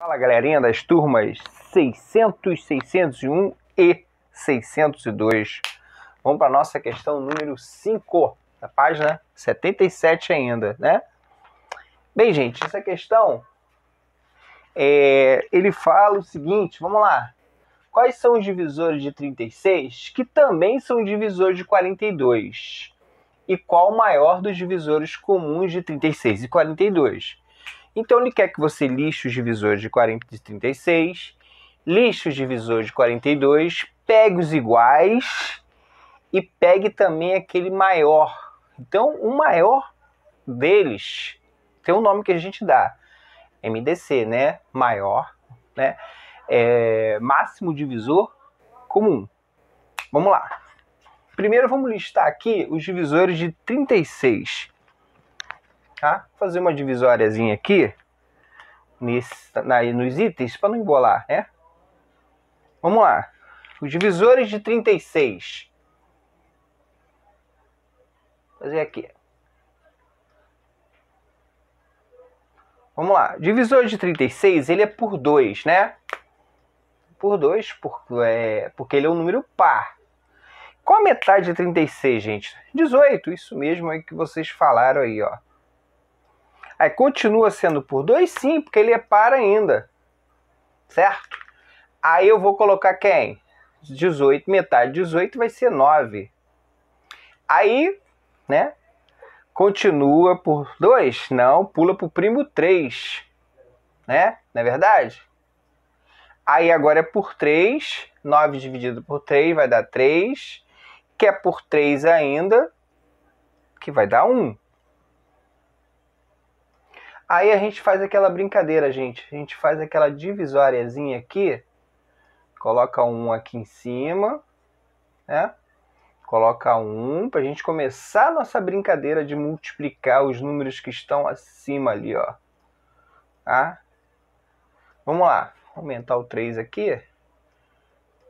Fala galerinha das turmas 600, 601 e 602. Vamos para nossa questão número 5, da página 77 ainda, né? Bem, gente, essa questão é, ele fala o seguinte, vamos lá. Quais são os divisores de 36 que também são divisores de 42? E qual o maior dos divisores comuns de 36 e 42? Então ele quer que você lixe os divisores de 40 e 36, lixe os divisores de 42, pegue os iguais e pegue também aquele maior. Então o maior deles tem um nome que a gente dá, MDC, né? Maior, né? É, máximo divisor comum. Vamos lá. Primeiro vamos listar aqui os divisores de 36 tá? Vou fazer uma divisóriazinha aqui nesse, na, nos itens para não embolar, né? Vamos lá. Os divisores de 36. Vou fazer aqui. Vamos lá. Divisor de 36, ele é por 2, né? Por 2, por, é, porque ele é um número par. Qual a metade de 36, gente? 18, isso mesmo aí que vocês falaram aí, ó. Aí continua sendo por 2 sim, porque ele é par ainda. Certo? Aí eu vou colocar quem? 18, metade de 18 vai ser 9. Aí, né? Continua por 2? Não, pula para o primo 3. Né? Não é verdade? Aí agora é por 3. 9 dividido por 3 vai dar 3. Que é por 3 ainda, que vai dar 1. Aí a gente faz aquela brincadeira, gente. A gente faz aquela divisóriazinha aqui. Coloca um aqui em cima, né? Coloca um para a gente começar a nossa brincadeira de multiplicar os números que estão acima ali, ó. Tá? Vamos lá. Aumentar o 3 aqui.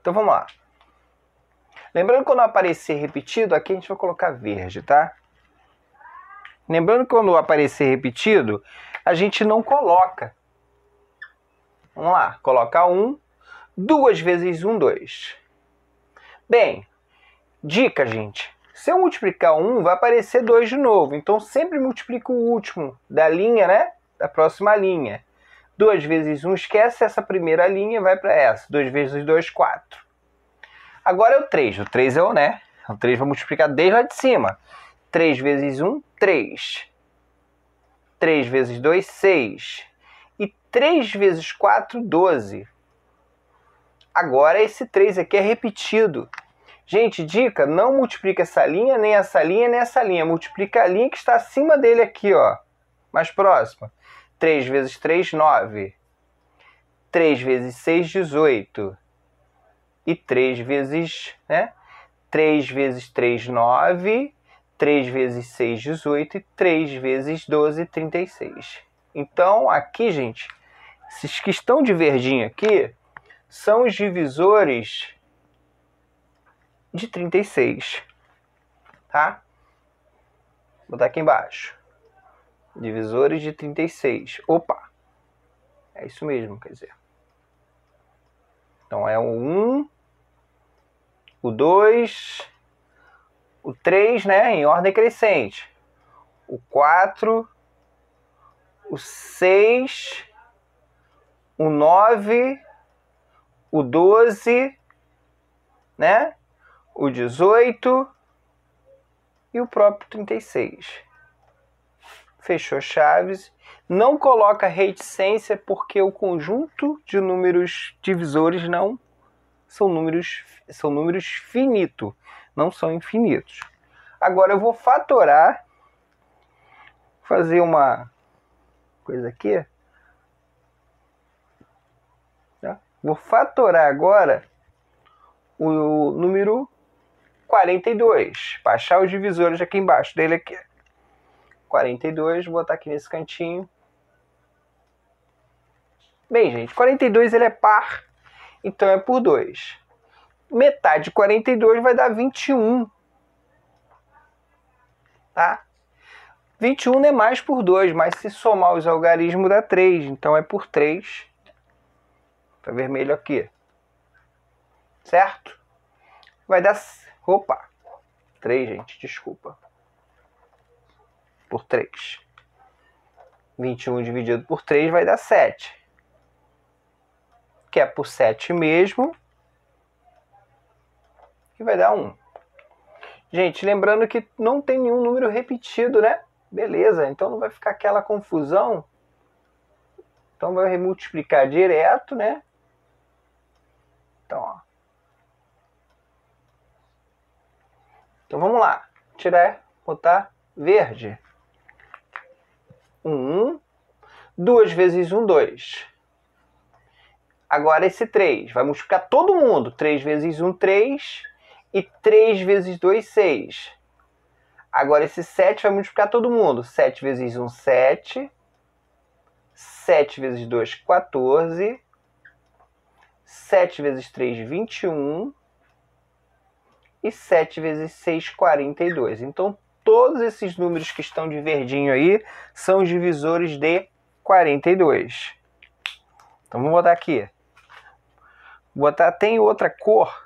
Então vamos lá. Lembrando que quando aparecer repetido, aqui a gente vai colocar verde, tá? Lembrando que quando aparecer repetido, a gente não coloca. Vamos lá, coloca 1, 2 vezes 1, 2. Bem, dica, gente. Se eu multiplicar 1, vai aparecer 2 de novo. Então, sempre multiplico o último da linha, né? Da próxima linha. 2 vezes 1, esquece essa primeira linha vai para essa. 2 vezes 2, 4. Agora é o 3. O 3 é o, né? O 3 vai multiplicar desde lá de cima. 3 vezes 1, 3. 3 vezes 2, 6. E 3 vezes 4, 12. Agora esse 3 aqui é repetido. Gente, dica, não multiplica essa linha, nem essa linha, nem essa linha. Multiplica a linha que está acima dele aqui, ó. Mais próxima. 3 vezes 3, 9. 3 vezes 6, 18. E 3 vezes, né? 3 vezes 3, 9. 3 vezes 6, 18 e 3 vezes 12, 36. Então, aqui, gente, esses que estão de verdinho aqui são os divisores de 36, tá? Vou botar aqui embaixo. Divisores de 36. Opa! É isso mesmo, quer dizer. Então é o 1, o 2, o 3 né, em ordem crescente, o 4, o 6, o 9, o 12, né, o 18 e o próprio 36. Fechou chaves. Não coloca reticência porque o conjunto de números divisores não são números são números finito não são infinitos. Agora eu vou fatorar, fazer uma coisa aqui. Tá? Vou fatorar agora o número 42, baixar os divisores aqui embaixo dele aqui. 42, botar aqui nesse cantinho. Bem, gente, 42 ele é par, então é por 2 metade de 42 vai dar 21. Tá? 21 é mais por 2, mas se somar os algarismos dá 3, então é por 3. Tá vermelho aqui. Certo? Vai dar. Opa! 3, gente, desculpa. Por 3. 21 dividido por 3 vai dar 7. Que é por 7 mesmo que vai dar 1. Gente, lembrando que não tem nenhum número repetido, né? Beleza, então não vai ficar aquela confusão. Então vai multiplicar direto, né? Então, ó. Então vamos lá. Tirar, botar verde. 1, um, 2 vezes 1, um, 2. Agora esse 3. Vai multiplicar todo mundo. 3 vezes 1, um, 3. E 3 vezes 2, 6. Agora, esse 7 vai multiplicar todo mundo. 7 vezes 1, 7. 7 vezes 2, 14. 7 vezes 3, 21. E 7 vezes 6, 42. Então, todos esses números que estão de verdinho aí são os divisores de 42. Então, vamos botar aqui. Botar, tem outra cor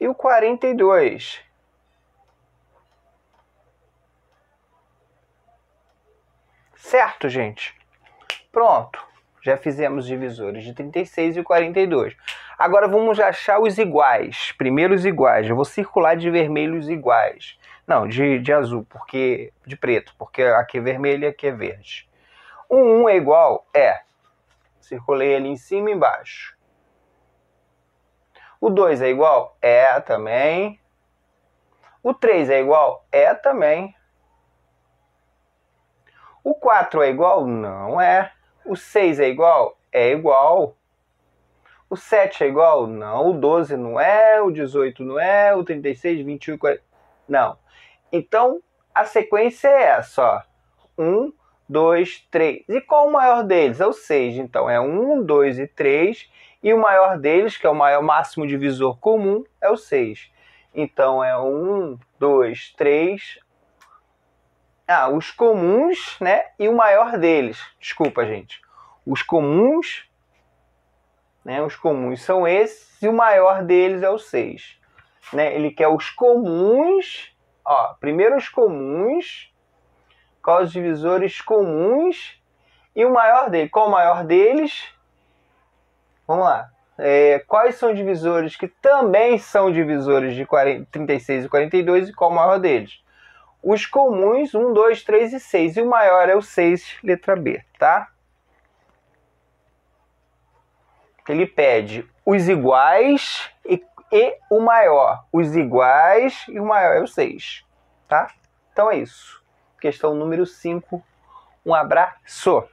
e o 42. Certo, gente? Pronto. Já fizemos divisores de 36 e 42. Agora vamos achar os iguais. Primeiro os iguais. Eu vou circular de vermelho os iguais. Não, de, de azul, porque de preto, porque aqui é vermelho e aqui é verde. O 1 é igual? É. Circulei ali em cima e embaixo. O 2 é igual? É também. O 3 é igual? É também. O 4 é igual? Não é. O 6 é igual? É igual. O 7 é igual? Não. O 12 não é. O 18 não é. O 36, 21 40. Não. Então, a sequência é essa. Ó. 1, 2, 3. E qual o maior deles? É o 6. Então, é 1, 2 e 3 e o maior deles, que é o maior máximo divisor comum, é o 6. Então é 1, 2, 3. Ah, os comuns, né? E o maior deles. Desculpa, gente. Os comuns, né? Os comuns são esses e o maior deles é o 6. Né? Ele quer os comuns, ó, primeiro os comuns, quais os divisores comuns e o maior dele, qual o maior deles? Vamos lá. É, quais são divisores que também são divisores de 40, 36 e 42 e qual o maior deles? Os comuns, 1, 2, 3 e 6. E o maior é o 6, letra B, tá? Ele pede os iguais e, e o maior. Os iguais e o maior é o 6, tá? Então é isso. Questão número 5. Um abraço!